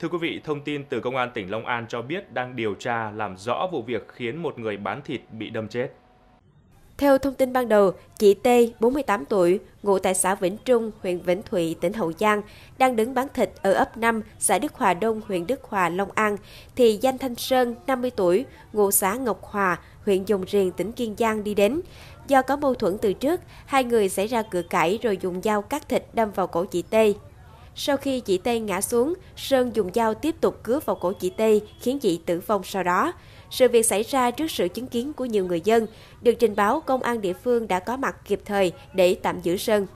Thưa quý vị, thông tin từ Công an tỉnh Long An cho biết đang điều tra làm rõ vụ việc khiến một người bán thịt bị đâm chết. Theo thông tin ban đầu, chị T, 48 tuổi, ngụ tại xã Vĩnh Trung, huyện Vĩnh Thụy, tỉnh Hậu Giang, đang đứng bán thịt ở ấp 5, xã Đức Hòa Đông, huyện Đức Hòa, Long An, thì danh Thanh Sơn, 50 tuổi, ngụ xã Ngọc Hòa, huyện Dùng Riền, tỉnh Kiên Giang đi đến. Do có mâu thuẫn từ trước, hai người xảy ra cự cãi rồi dùng dao cắt thịt đâm vào cổ chị T. Sau khi chị Tây ngã xuống, Sơn dùng dao tiếp tục cướp vào cổ chị Tây khiến chị tử vong sau đó. Sự việc xảy ra trước sự chứng kiến của nhiều người dân. Được trình báo, công an địa phương đã có mặt kịp thời để tạm giữ Sơn.